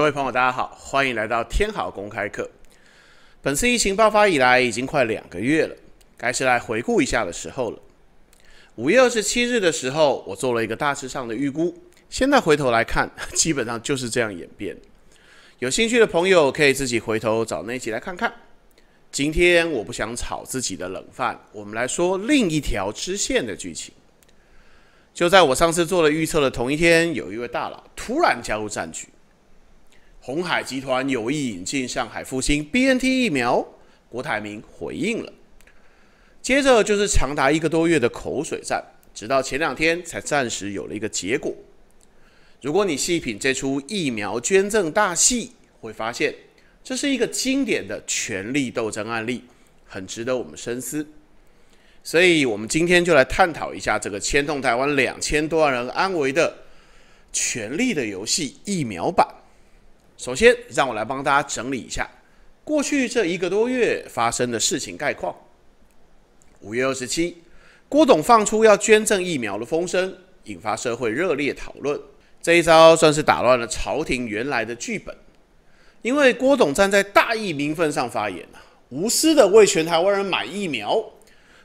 各位朋友，大家好，欢迎来到天好公开课。本次疫情爆发以来已经快两个月了，该是来回顾一下的时候了。五月二十七日的时候，我做了一个大致上的预估，现在回头来看，基本上就是这样演变。有兴趣的朋友可以自己回头找那集来看看。今天我不想炒自己的冷饭，我们来说另一条支线的剧情。就在我上次做了预测的同一天，有一位大佬突然加入战局。红海集团有意引进上海复兴 BNT 疫苗，郭台铭回应了。接着就是长达一个多月的口水战，直到前两天才暂时有了一个结果。如果你细品这出疫苗捐赠大戏，会发现这是一个经典的权力斗争案例，很值得我们深思。所以，我们今天就来探讨一下这个牵动台湾两千多万人安危的权力的游戏疫苗版。首先，让我来帮大家整理一下过去这一个多月发生的事情概况。五月二十七，郭董放出要捐赠疫苗的风声，引发社会热烈讨论。这一招算是打乱了朝廷原来的剧本，因为郭董站在大义名分上发言无私的为全台湾人买疫苗。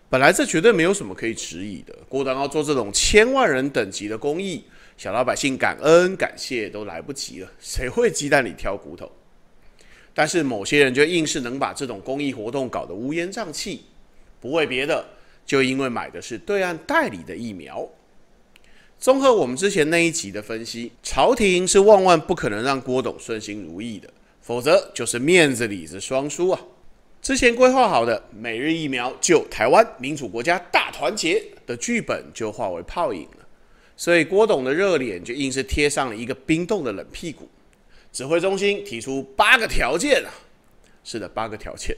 本来这绝对没有什么可以质疑的，郭董要做这种千万人等级的公益。小老百姓感恩感谢都来不及了，谁会鸡蛋里挑骨头？但是某些人就硬是能把这种公益活动搞得乌烟瘴气，不为别的，就因为买的是对岸代理的疫苗。综合我们之前那一集的分析，朝廷是万万不可能让郭董顺心如意的，否则就是面子里子双输啊！之前规划好的“每日疫苗救台湾，民主国家大团结”的剧本就化为泡影了。所以郭董的热脸就硬是贴上了一个冰冻的冷屁股。指挥中心提出八个条件啊，是的，八个条件。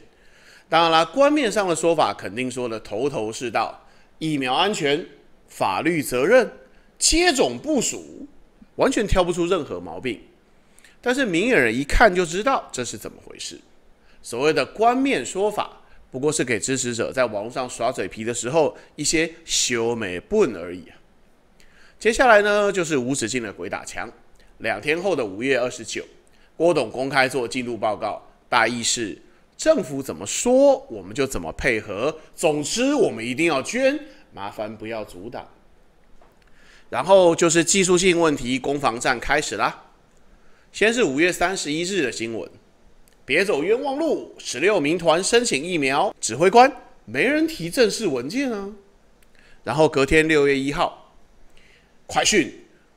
当然啦，官面上的说法肯定说的头头是道，疫苗安全、法律责任、接种部署，完全挑不出任何毛病。但是明眼人一看就知道这是怎么回事。所谓的官面说法，不过是给支持者在网络上耍嘴皮的时候一些修眉棍而已。接下来呢，就是无止境的鬼打墙。两天后的五月二十九，郭董公开做进度报告，大意是政府怎么说我们就怎么配合，总之我们一定要捐，麻烦不要阻挡。然后就是技术性问题，攻防战开始啦。先是五月三十一日的新闻，别走冤枉路，十六民团申请疫苗，指挥官没人提正式文件啊。然后隔天六月一号。快讯：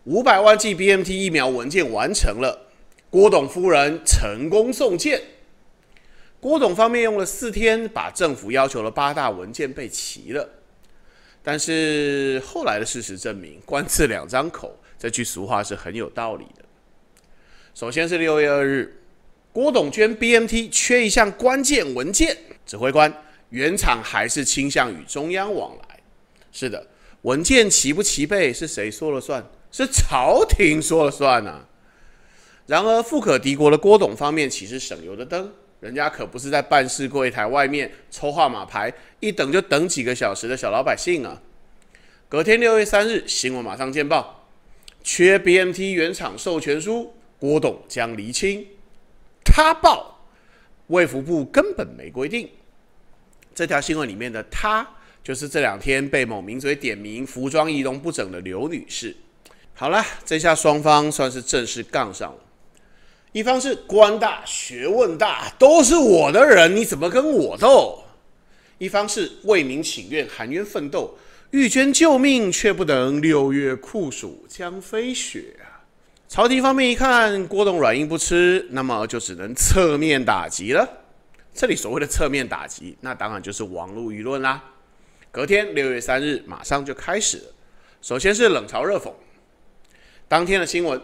五百万剂 BMT 疫苗文件完成了，郭董夫人成功送件。郭董方面用了四天，把政府要求的八大文件备齐了。但是后来的事实证明，“官字两张口”这句俗话是很有道理的。首先是六月二日，郭董捐 BMT 缺一项关键文件，指挥官原厂还是倾向于中央往来。是的。文件齐不齐备是谁说了算？是朝廷说了算呐。然而富可敌国的郭董方面，岂是省油的灯？人家可不是在办事柜台外面抽号码牌，一等就等几个小时的小老百姓啊。隔天六月三日，新闻马上见报：缺 BMT 原厂授权书，郭董将离清。他报，卫福部根本没规定。这条新闻里面的他。就是这两天被某名嘴点名服装仪容不整的刘女士，好了，这下双方算是正式杠上了。一方是官大学问大，都是我的人，你怎么跟我斗？一方是为民请愿、含冤奋斗、欲捐救命却不能。六月酷暑将飞雪啊！朝廷方面一看郭董软硬不吃，那么就只能侧面打击了。这里所谓的侧面打击，那当然就是网络舆论啦。隔天六月三日马上就开始了。首先是冷嘲热讽。当天的新闻，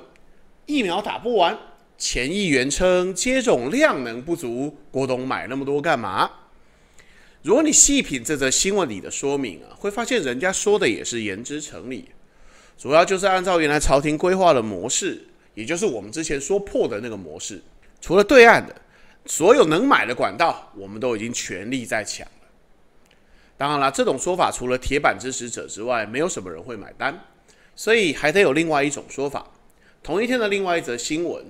疫苗打不完，前议员称接种量能不足，郭董买那么多干嘛？如果你细品这则新闻里的说明啊，会发现人家说的也是言之成理。主要就是按照原来朝廷规划的模式，也就是我们之前说破的那个模式。除了对岸的，所有能买的管道，我们都已经全力在抢。当然了，这种说法除了铁板支持者之外，没有什么人会买单，所以还得有另外一种说法。同一天的另外一则新闻，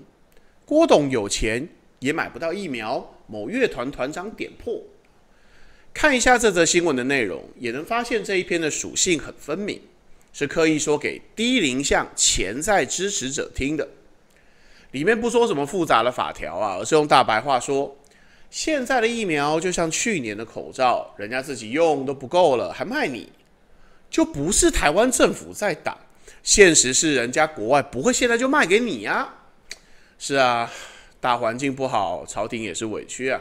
郭董有钱也买不到疫苗，某乐团团长点破。看一下这则新闻的内容，也能发现这一篇的属性很分明，是刻意说给低龄向潜在支持者听的。里面不说什么复杂的法条啊，而是用大白话说。现在的疫苗就像去年的口罩，人家自己用都不够了，还卖你，就不是台湾政府在打，现实是人家国外不会现在就卖给你呀。是啊，大环境不好，朝廷也是委屈啊。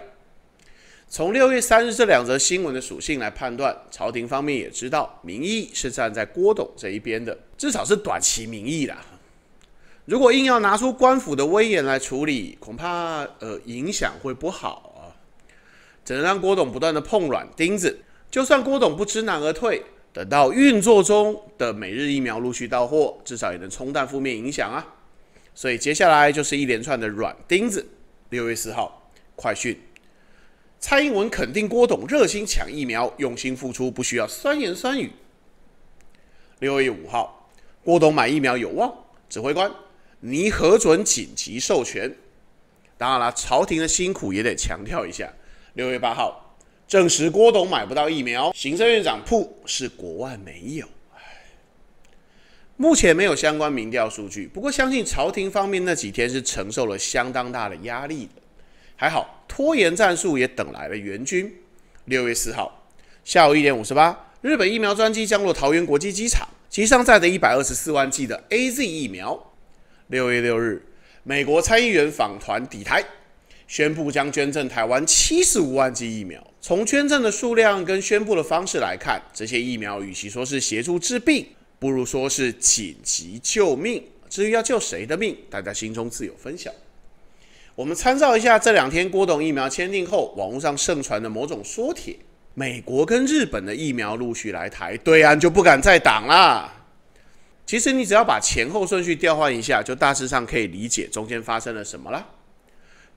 从六月三日这两则新闻的属性来判断，朝廷方面也知道民意是站在郭董这一边的，至少是短期民意啦。如果硬要拿出官府的威严来处理，恐怕呃影响会不好。只能让郭董不断的碰软钉子，就算郭董不知难而退，等到运作中的每日疫苗陆续到货，至少也能冲淡负面影响啊。所以接下来就是一连串的软钉子。六月四号快讯，蔡英文肯定郭董热心抢疫苗，用心付出，不需要酸言酸语。六月五号，郭董买疫苗有望，指挥官，你核准紧急授权。当然了，朝廷的辛苦也得强调一下。六月八号，证实郭董买不到疫苗，行政院长铺是国外没有。目前没有相关民调数据，不过相信朝廷方面那几天是承受了相当大的压力的。还好，拖延战术也等来了援军。六月四号下午一点五十八，日本疫苗专机降落桃园国际机场，机上载的一百二十四万剂的 A Z 疫苗。六月六日，美国参议员访团抵台。宣布将捐赠台湾七十五万剂疫苗。从捐赠的数量跟宣布的方式来看，这些疫苗与其说是协助治病，不如说是紧急救命。至于要救谁的命，大家心中自有分晓。我们参照一下这两天郭董疫苗签订后，网络上盛传的某种说帖：美国跟日本的疫苗陆续来台，对岸就不敢再挡啦。其实你只要把前后顺序调换一下，就大致上可以理解中间发生了什么了。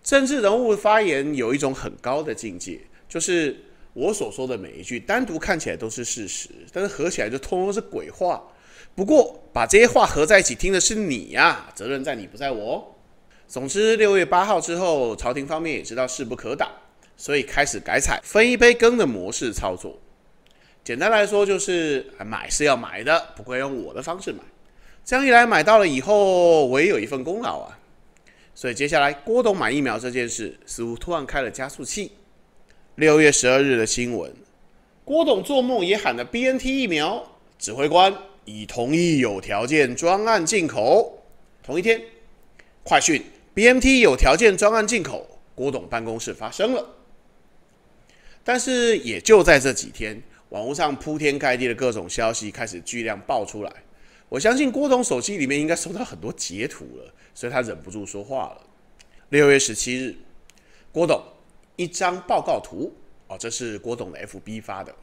甚至人物发言有一种很高的境界，就是我所说的每一句单独看起来都是事实，但是合起来就通通是鬼话。不过把这些话合在一起听的是你呀，责任在你不在我。总之，六月八号之后，朝廷方面也知道势不可挡，所以开始改采分一杯羹的模式操作。简单来说就是买是要买的，不过用我的方式买。这样一来，买到了以后我也有一份功劳啊。所以接下来，郭董买疫苗这件事似乎突然开了加速器。六月十二日的新闻，郭董做梦也喊了 BNT 疫苗，指挥官已同意有条件专案进口。同一天，快讯：BNT 有条件专案进口，郭董办公室发生了。但是也就在这几天，网络上铺天盖地的各种消息开始巨量爆出来。我相信郭董手机里面应该收到很多截图了，所以他忍不住说话了。六月十七日，郭董一张报告图哦，这是郭董的 FB 发的，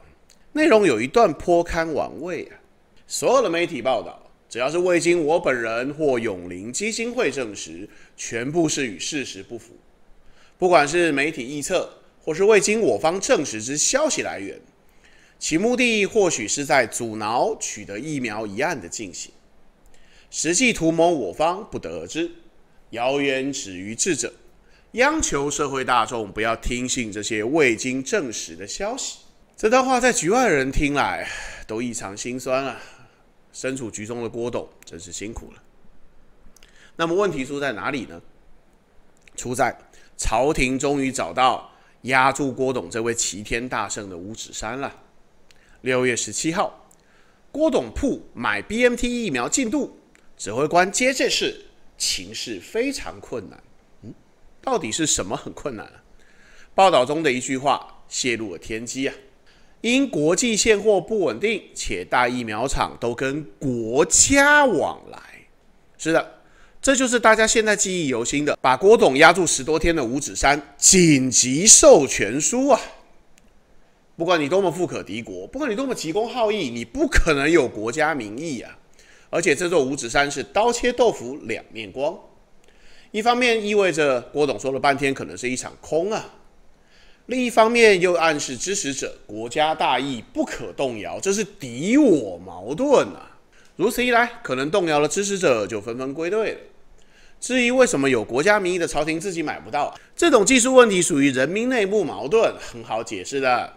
内容有一段颇堪玩味啊。所有的媒体报道，只要是未经我本人或永林基金会证实，全部是与事实不符。不管是媒体臆测，或是未经我方证实之消息来源。其目的或许是在阻挠取得疫苗一案的进行，实际图谋我方不得而知。谣言止于智者，央求社会大众不要听信这些未经证实的消息。这段话在局外人听来都异常心酸啊！身处局中的郭董真是辛苦了。那么问题出在哪里呢？出在朝廷终于找到压住郭董这位齐天大圣的五指山了。六月十七号，郭董铺买 BMT 疫苗进度，指挥官接这事，情势非常困难。嗯，到底是什么很困难啊？报道中的一句话泄露了天机啊！因国际现货不稳定，且大疫苗厂都跟国家往来。是的，这就是大家现在记忆犹新的把郭董压住十多天的五指山紧急授权书啊！不管你多么富可敌国，不管你多么急功好义，你不可能有国家民意啊！而且这座五指山是刀切豆腐两面光，一方面意味着郭董说了半天可能是一场空啊，另一方面又暗示支持者国家大义不可动摇，这是敌我矛盾啊！如此一来，可能动摇了支持者就纷纷归队了。至于为什么有国家民意的朝廷自己买不到，这种技术问题属于人民内部矛盾，很好解释的。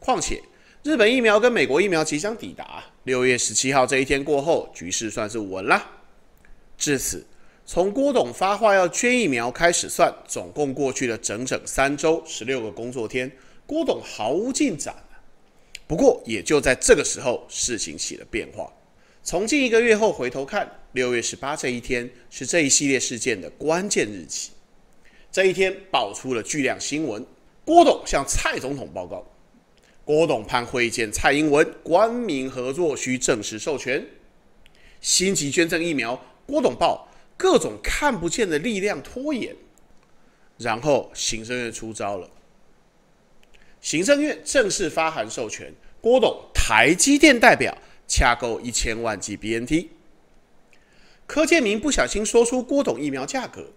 况且，日本疫苗跟美国疫苗即将抵达。六月十七号这一天过后，局势算是稳了。至此，从郭董发话要捐疫苗开始算，总共过去了整整三周，十六个工作日。郭董毫无进展。不过，也就在这个时候，事情起了变化。从近一个月后回头看，六月十八这一天是这一系列事件的关键日期。这一天爆出了巨量新闻：郭董向蔡总统报告。郭董潘会见蔡英文，官民合作需正式授权。新级捐赠疫苗，郭董报各种看不见的力量拖延，然后行政院出招了。行政院正式发函授权郭董台积电代表洽购一千万剂 BNT。柯建明不小心说出郭董疫苗价格。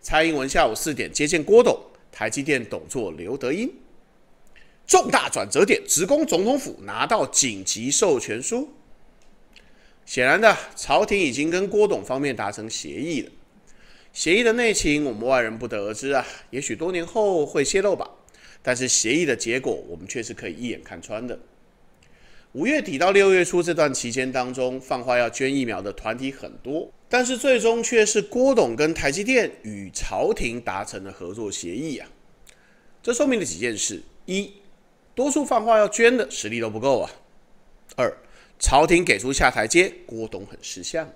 蔡英文下午四点接见郭董，台积电董座刘德英。重大转折点，职工总统府拿到紧急授权书。显然的，朝廷已经跟郭董方面达成协议了。协议的内情我们外人不得而知啊，也许多年后会泄露吧。但是协议的结果，我们却是可以一眼看穿的。五月底到六月初这段期间当中，放话要捐疫苗的团体很多，但是最终却是郭董跟台积电与朝廷达成了合作协议啊。这说明了几件事：一。多数放话要捐的实力都不够啊。二，朝廷给出下台阶，郭董很识相。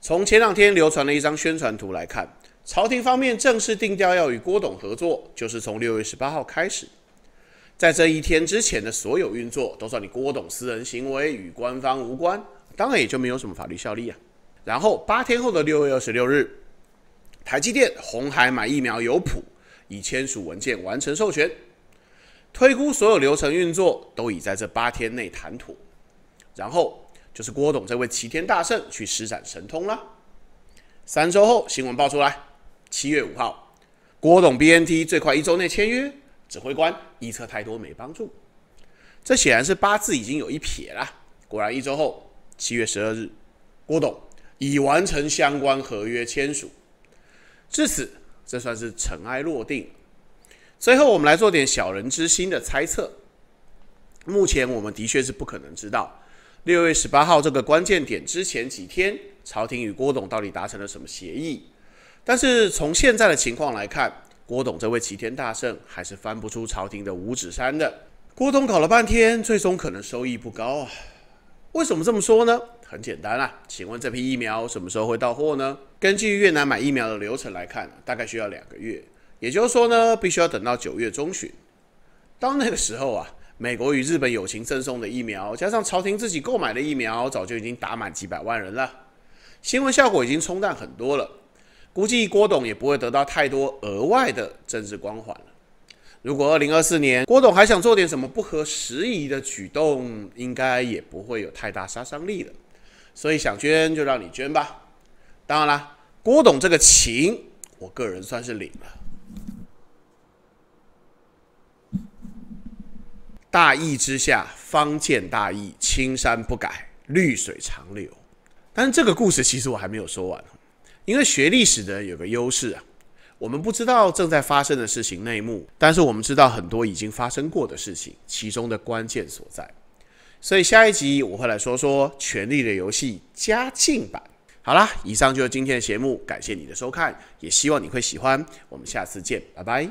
从前两天流传的一张宣传图来看，朝廷方面正式定调要与郭董合作，就是从六月十八号开始。在这一天之前的所有运作，都算你郭董私人行为，与官方无关，当然也就没有什么法律效力啊。然后八天后的六月二十六日，台积电、红海买疫苗有谱，已签署文件完成授权。推估所有流程运作都已在这八天内谈妥，然后就是郭董这位齐天大圣去施展神通了。三周后新闻爆出来，七月五号，郭董 BNT 最快一周内签约。指挥官预测太多没帮助，这显然是八字已经有一撇了。果然一周后，七月十二日，郭董已完成相关合约签署，至此这算是尘埃落定。最后，我们来做点小人之心的猜测。目前我们的确是不可能知道六月十八号这个关键点之前几天，朝廷与郭董到底达成了什么协议。但是从现在的情况来看，郭董这位齐天大圣还是翻不出朝廷的五指山的。郭董搞了半天，最终可能收益不高啊。为什么这么说呢？很简单啊，请问这批疫苗什么时候会到货呢？根据越南买疫苗的流程来看，大概需要两个月。也就是说呢，必须要等到九月中旬，到那个时候啊，美国与日本友情赠送的疫苗，加上朝廷自己购买的疫苗，早就已经打满几百万人了，新闻效果已经冲淡很多了。估计郭董也不会得到太多额外的政治光环了。如果二零二四年郭董还想做点什么不合时宜的举动，应该也不会有太大杀伤力了。所以想捐就让你捐吧。当然啦，郭董这个情，我个人算是领了。大义之下，方见大义。青山不改，绿水长流。但是这个故事其实我还没有说完，因为学历史的有个优势啊，我们不知道正在发生的事情内幕，但是我们知道很多已经发生过的事情，其中的关键所在。所以下一集我会来说说《权力的游戏》加进版。好啦，以上就是今天的节目，感谢你的收看，也希望你会喜欢。我们下次见，拜拜。